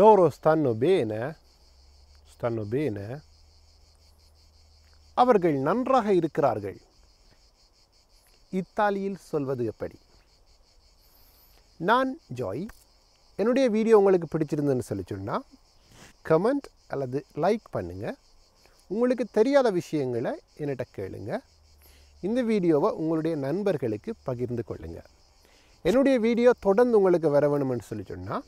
loro stanno bene, stanno bene, அவர்கள் நன்றாக இருக்கிறார்கள் இத்தாலியில் சொல்வது எப்படி நான் ஜாய் என்னுடைய வீடியோ உங்களுக்கு பிடிச்சிருந்துன்னு சொல்லி சொன்னால் கமெண்ட் அல்லது லைக் பண்ணுங்கள் உங்களுக்கு தெரியாத விஷயங்களை என்னிட்ட கேளுங்க இந்த வீடியோவை உங்களுடைய நண்பர்களுக்கு பகிர்ந்து கொள்ளுங்கள் என்னுடைய வீடியோ தொடர்ந்து உங்களுக்கு வர வேணும்னு சொல்லி சொன்னால்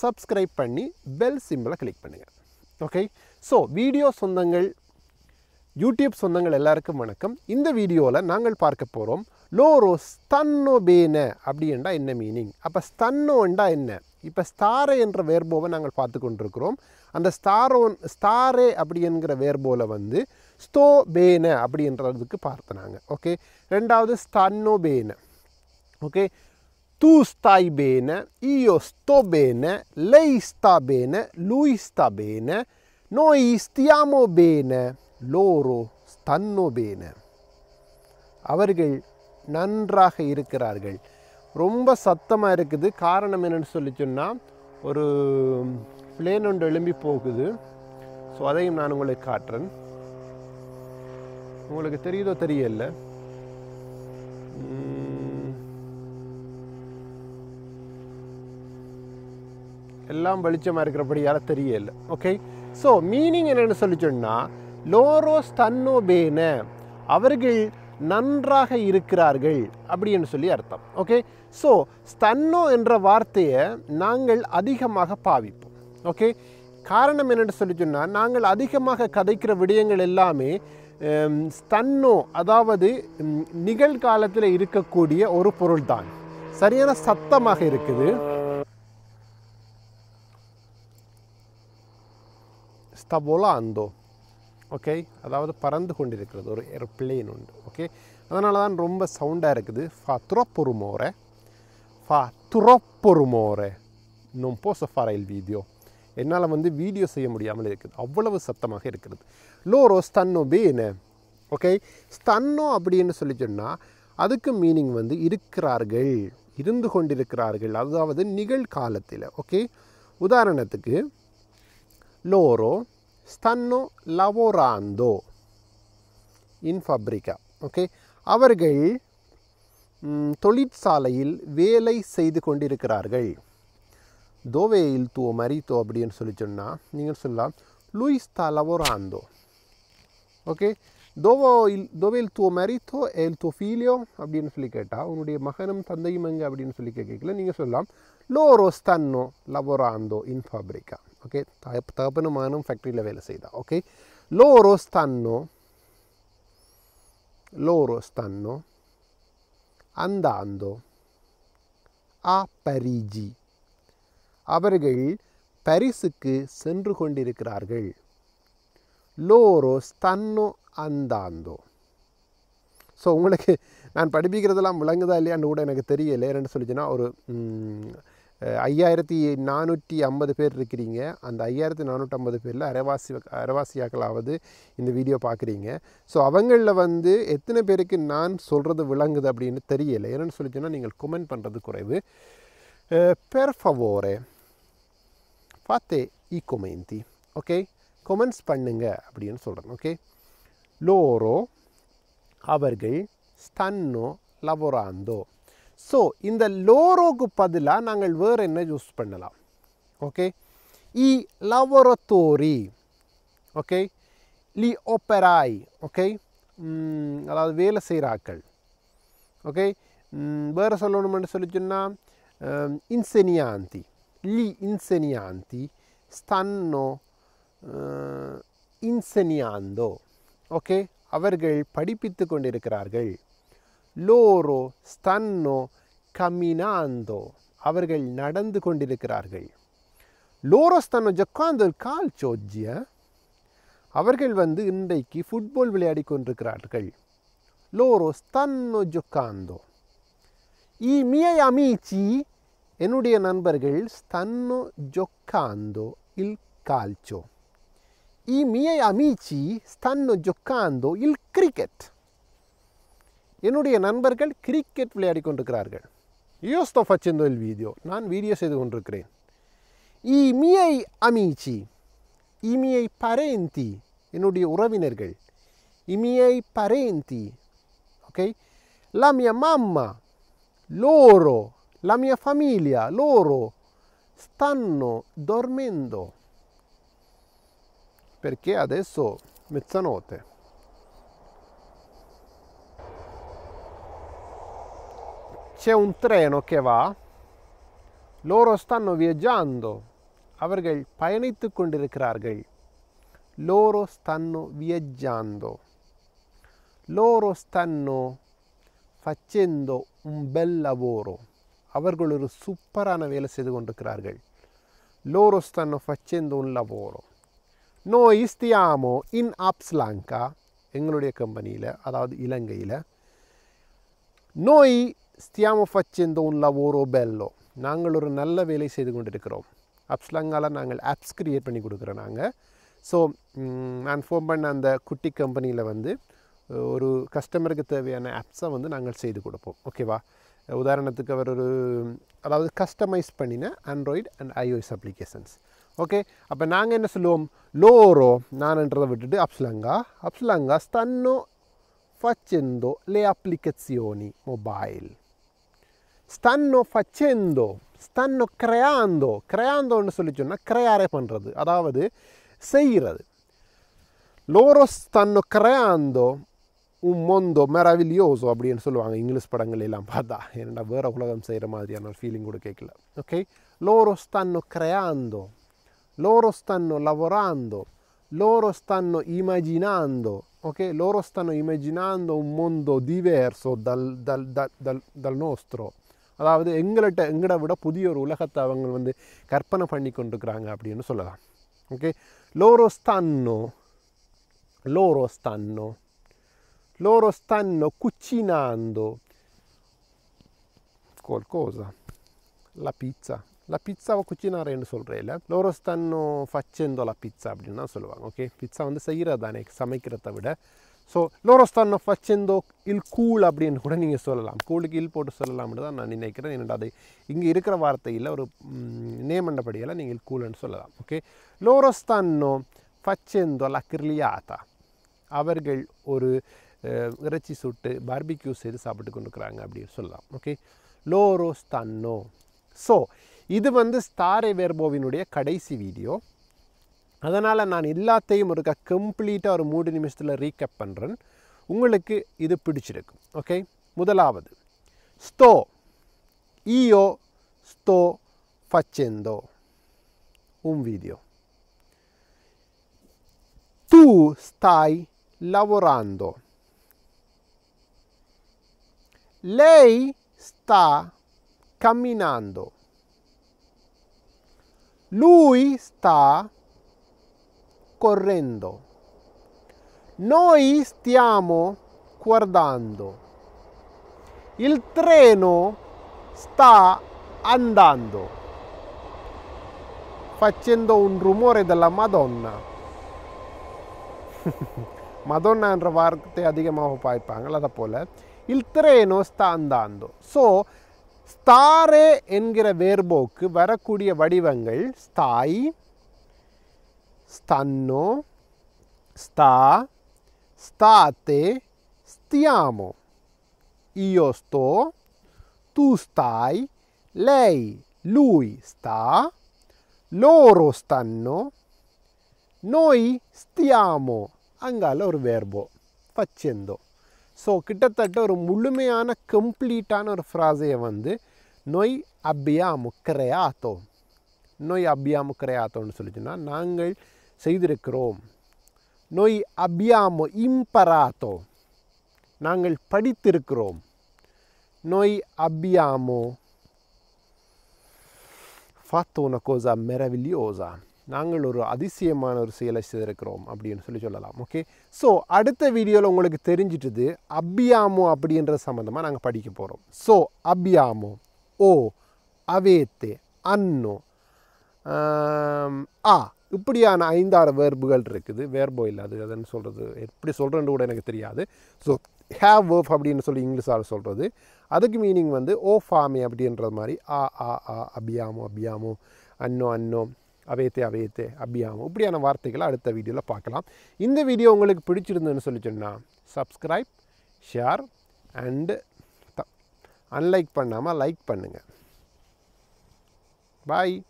சப்ஸ்கிரைப் பண்ணி பெல் சிம்பிளை கிளிக் பண்ணுங்கள் ஓகே ஸோ வீடியோ சொந்தங்கள் யூடியூப் சொந்தங்கள் எல்லாருக்கும் வணக்கம் இந்த வீடியோவில் நாங்கள் பார்க்க போகிறோம் லோரோ ஸ்தன்னோ பேன அப்படின்றா என்ன மீனிங் அப்போ ஸ்தன்னோண்டா என்ன இப்போ ஸ்தாரே என்ற வேர்போவை நாங்கள் பார்த்து கொண்டிருக்கிறோம் அந்த ஸ்தாரோன் ஸ்தாரே அப்படி என்கிற வேர்போவில் வந்து ஸ்தோ பேன அப்படின்றதுக்கு பார்த்தனாங்க ஓகே ரெண்டாவது ஸ்தன்னோ பேன okay tu stai bene, io sto bene, lei sta bene, lui sta bene, noi stiamo bene, loro stanno bene. அவர்கள் நன்றாக இருக்கிறார்கள் ரொம்ப சத்தமாக இருக்குது காரணம் என்னென்னு சொல்லி சொன்னால் ஒரு பிளேன் ஒன்று எழும்பி போகுது ஸோ அதையும் நான் உங்களுக்கு காட்டுறேன் உங்களுக்கு தெரியுதோ தெரியல எல்லாம் வெளிச்சமாக இருக்கிறபடியால் தெரியல ஓகே ஸோ மீனிங் என்னென்னு சொல்லி சொன்னால் ஸ்தன்னோ பேன அவர்கள் நன்றாக இருக்கிறார்கள் அப்படின்னு சொல்லி அர்த்தம் ஓகே ஸோ ஸ்தன்னோ என்ற வார்த்தையை நாங்கள் அதிகமாக பாவிப்போம் ஓகே காரணம் என்னென்னு சொல்லி சொன்னால் நாங்கள் அதிகமாக கதைக்கிற விடயங்கள் எல்லாமே ஸ்தன்னோ அதாவது நிகழ்காலத்தில் இருக்கக்கூடிய ஒரு பொருள் தான் சரியான சத்தமாக இருக்குது está volando ஓகே அதாவது பறந்து கொண்டிருக்கிறது ஒரு ஏர்பிளேன் உண்டு ஓகே அதனால தான் ரொம்ப சவுண்டாக இருக்குது ஃபா துரப்பொருமோர ஃபா துரப்பொருமோர நோம் போச ஃபரைல் வீடியோ என்னால் வந்து வீடியோ செய்ய முடியாமல் இருக்குது அவ்வளவு சத்தமாக இருக்கிறது லோரோ ஸ்தன்னோ பேனு ஓகே ஸ்தன்னோ அப்படின்னு சொல்லி சொன்னால் அதுக்கு மீனிங் வந்து இருக்கிறார்கள் இருந்து கொண்டிருக்கிறார்கள் அதாவது நிகழ்காலத்தில் ஓகே உதாரணத்துக்கு லோரோ stanno lavorando in fabbrica okay அவர்கள் தொழிற்சாலையில் வேலை செய்து கொண்டிருக்கிறார்கள் தோவே இல் தூ மரித்தோ அப்படின்னு சொல்லி சொன்னால் நீங்கள் சொல்லலாம் லூயிஸ் தா லவோராந்தோ ஓகே தோவோ இல் தோவேல் தூ மரித்தோ எல் தோ ஃபீலியோ அப்படின்னு சொல்லி கேட்டால் உன்னுடைய மகனும் தந்தையும் எங்கே அப்படின்னு சொல்லி கேட்கல நீங்கள் சொல்லலாம் லோரோ ஸ்தன்னோ லவோராந்தோ இன் ஃபேப்ரிக்கா ஓகே தகப்பனும் மகனும் ஃபேக்ட்ரியில் வேலை செய்தா ஓகே லோரோ ஸ்தன்னோ loro அந்த அந்தோ a பரிஜி அவர்கள் பரிசுக்கு சென்று கொண்டிருக்கிறார்கள் லோரோ ஸ்தன்னோ அந்தாந்தோ ஸோ உங்களுக்கு நான் படிப்பிக்கிறதெல்லாம் விளங்குதா இல்லையான்னு கூட எனக்கு தெரியல என்னென்னு சொல்லிச்சுன்னா ஒரு ஐயாயிரத்தி நானூற்றி ஐம்பது பேர் இருக்கிறீங்க அந்த ஐயாயிரத்தி நானூற்றி ஐம்பது பேரில் அரைவாசி அரைவாசியாக்களாவது இந்த வீடியோ பார்க்குறீங்க ஸோ அவங்களில் வந்து எத்தனை பேருக்கு நான் சொல்கிறது விளங்குது அப்படின்னு தெரியலை என்னென்னு சொல்லி சொன்னால் நீங்கள் கொமெண்ட் பண்ணுறது குறைவு பெர்ஃபவோரே ஃபாத்தே இ கொமெந்தி ஓகே கொமெண்ட்ஸ் பண்ணுங்க அப்படின்னு சொல்கிறேன் ஓகே லோரோ அவர்கள் ஸ்தன்னோ லவோராந்தோ ஸோ இந்த லோரோக்கு பதிலாக நாங்கள் வேறு என்ன யூஸ் பண்ணலாம் ஓகே இ லவரத்தோரி ஓகே லி ஓப்பராய் ஓகே அதாவது வேலை செய்கிறாக்கள் ஓகே mm, வேறு சொல்லணும்னு சொல்லி சொன்னால் இன்செனியாந்தி லி இன்செனியாந்தி ஸ்தன்னோ இன்செனியாந்தோ ஓகே அவர்கள் படிப்பித்து கொண்டிருக்கிறார்கள் லோரோ ஸ்தன்னோ கமினாந்தோ அவர்கள் நடந்து கொண்டிருக்கிறார்கள் லோரோ ஸ்தன்னோ ஜக்காந்தோ கால்ச்சோ ஜிய அவர்கள் வந்து இன்றைக்கு ஃபுட்பால் விளையாடி கொண்டிருக்கிறார்கள் லோரோ ஸ்தன்னோ ஜொக்காந்தோ இ மியை அமீச்சி என்னுடைய நண்பர்கள் ஸ்தன்னோ ஜொக்காந்தோ இல் கால்ச்சோ இ மியை அமீச்சி ஸ்தன்னோ ஜொக்காந்தோ இல் கிரிக்கெட் என்னுடைய நண்பர்கள் கிரிக்கெட் விளையாடி கொண்டிருக்கிறார்கள் Io facendo il video, non video siete controcreni. I miei amici, i miei parenti, என்னுடைய உறவினர்கள் i miei parenti, ok? La mia mamma, loro, la mia famiglia, loro stanno dormendo. Perché adesso mezzanotte. c'è un treno che va, loro stanno viaggiando. அவர்கள் பயணித்து கொண்டிருக்கிறார்கள் loro stanno viaggiando. Loro stanno facendo un bel lavoro. அவர்கள் ஒரு சூப்பரான வேலை செய்து கொண்டிருக்கிறார்கள் loro stanno facendo un lavoro. Noi stiamo in Apslanka, எங்களுடைய கம்பெனியில் அதாவது இலங்கையில் noi stiamo facendo un lavoro பெல்லோ நாங்கள் ஒரு நல்ல வேலை செய்து கொண்டிருக்கிறோம் அப்ஸ்லங்கால நாங்கள் ஆப்ஸ் கிரியேட் பண்ணி கொடுக்குறோம் நாங்கள் ஸோ நான் ஃபோன் பண்ண அந்த குட்டி கம்பெனியில் வந்து ஒரு கஸ்டமருக்கு தேவையான ஆப்ஸை வந்து நாங்கள் செய்து கொடுப்போம் ஓகேவா உதாரணத்துக்கு அவர் ஒரு அதாவது கஸ்டமைஸ் பண்ணின Android and iOS applications okay அப்போ நாங்கள் என்ன சொல்லுவோம் லோரோ நான்ன்றதை விட்டுட்டு அப்ஸ்லங்கா அப்ஸ்லங்கா ஸ்தன்னோ ஃபச்செந்தோ லே அப்ளிகேசியோனி மொபைல் stanno facendo stanno creando creando creandoன்னு சொல்லி சொன்னால் க்ரேயாரே பண்ணுறது அதாவது செய்கிறது Loro stanno creando un mondo meraviglioso அப்படின்னு சொல்லுவாங்க இங்கிலீஷ் படங்கள் எல்லாம் பார்த்தா என்னடா வேறு உலகம் செய்கிற மாதிரியான ஒரு ஃபீலிங் கூட கேட்கல okay Loro stanno creando loro stanno lavorando loro stanno immaginando ok loro stanno immaginando un mondo diverso dal, dal, dal, dal nostro அதாவது எங்கள்கிட்ட எங்களை விட புதிய ஒரு உலகத்தை அவங்க வந்து கற்பனை பண்ணி கொண்டிருக்கிறாங்க அப்படின்னு சொல்லலாம் ஓகே லோரோஸ்தான்னோ லோரோஸ்தான்னோ loro குச்சினாந்தோ கோல் கோசா la பீட்சா ல pizza குச்சினாரேன்னு சொல்கிறேன் இல்லை stanno ஃபச்சேந்தோ la pizza அப்படின்னு தான் சொல்லுவாங்க ஓகே பிட்சா வந்து செய்கிறதானே சமைக்கிறத விட ஸோ லோரோ ஆஃப் அச்சந்தோ இல் கூல் அப்படின்னு கூட நீங்கள் சொல்லலாம் கூலுக்கு இல் போட்டு சொல்லலாம்னு தான் நான் நினைக்கிறேன் என்னடா அது இங்கே இருக்கிற வார்த்தையில் ஒரு நேமண்டபடியெல்லாம் நீங்கள் கூல்னு சொல்லலாம் ஓகே லோரோ ஸ்தான்னோ facendo la grigliata அவர்கள் ஒரு இறைச்சி சுட்டு பார்பிக்யூ செய்து சாப்பிட்டு கொண்டுக்கிறாங்க அப்படின்னு சொல்லலாம் ஓகே லோரோ stanno ஸோ இது வந்து ஸ்தாரே வேர்போவினுடைய கடைசி வீடியோ அதனால் நான் எல்லாத்தையும் ஒருக்கா கம்ப்ளீட்டாக ஒரு மூணு நிமிஷத்தில் ரீகப் பண்ணுறேன் உங்களுக்கு இது பிடிச்சிருக்கும் ஓகே முதலாவது ஸ்தோ ஈயோ ஸ்தோ ஃபச்சேந்தோ உம் வீதியோ தூ ஸ்தாய் லவராந்தோ லேய் ஸ்தா கமினாந்தோ லூய் ஸ்தா correndo. Noi stiamo guardando. Il treno sta andando, facendo un rumore della Madonna. மதோன்னா என்ற வார்த்தை அதிகமாக பாய்ப்பாங்கள் அதை போல் இல் ட்ரெயினோ ஸ்தா அந்தாந்தோ ஸோ ஸ்தாரே என்கிற வேர்போக்கு வரக்கூடிய வடிவங்கள் ஸ்தாய் stanno, sta, state, stiamo. Io sto, tu stai, lei, lui sta, loro stanno, noi stiamo. அங்கால ஒரு வேர்போ ஃபச்செந்தோ ஸோ கிட்டத்தட்ட ஒரு முழுமையான கம்ப்ளீட்டான ஒரு ஃப்ராஸையை வந்து நொய் அப்பியா முக்கரையாத்தோம் நொய் அப்பியா முக்கரையாத்தோன்னு சொல்லிச்சுன்னா நாங்கள் செய்திருக்கிறோம் நொய் அபியாமோ இம்பராத்தோ நாங்கள் படித்திருக்கிறோம் நொய் அபியாமோ ஃபாத்தோன கோசா மெரவில்யோசா நாங்கள் ஒரு அதிசயமான ஒரு செயலை செய்திருக்கிறோம் அப்படின்னு சொல்லி சொல்லலாம் ஓகே ஸோ அடுத்த வீடியோவில் உங்களுக்கு தெரிஞ்சிட்டது அபியாமோ அப்படின்ற சம்மந்தமாக நாங்கள் படிக்க போகிறோம் ஸோ அபியாமோ ஓ அவேத்தே அன்னோ ஆ இப்படியான ஐந்தாறு வேர்புகள் இருக்குது வேர்போ இல்லாது அதுன்னு சொல்கிறது எப்படி சொல்கிறேன்னு கூட எனக்கு தெரியாது ஸோ ஹேவ் வேர்ஃப் அப்படின்னு சொல்லி இங்கிலீஷால் சொல்கிறது அதுக்கு மீனிங் வந்து ஓ ஃபாமி அப்படின்றது மாதிரி ஆ ஆ ஆ அபியாமோ அபியாமோ அன்னோ அன்னோ அவேத்தே அவைத்தே அபியாமோ இப்படியான வார்த்தைகளை அடுத்த வீடியோவில் பார்க்கலாம் இந்த வீடியோ உங்களுக்கு பிடிச்சிருந்ததுன்னு சொல்லி சொன்னால் சப்ஸ்கிரைப் ஷேர் அண்டு அன்லைக் பண்ணாமல் லைக் பண்ணுங்கள் பாய்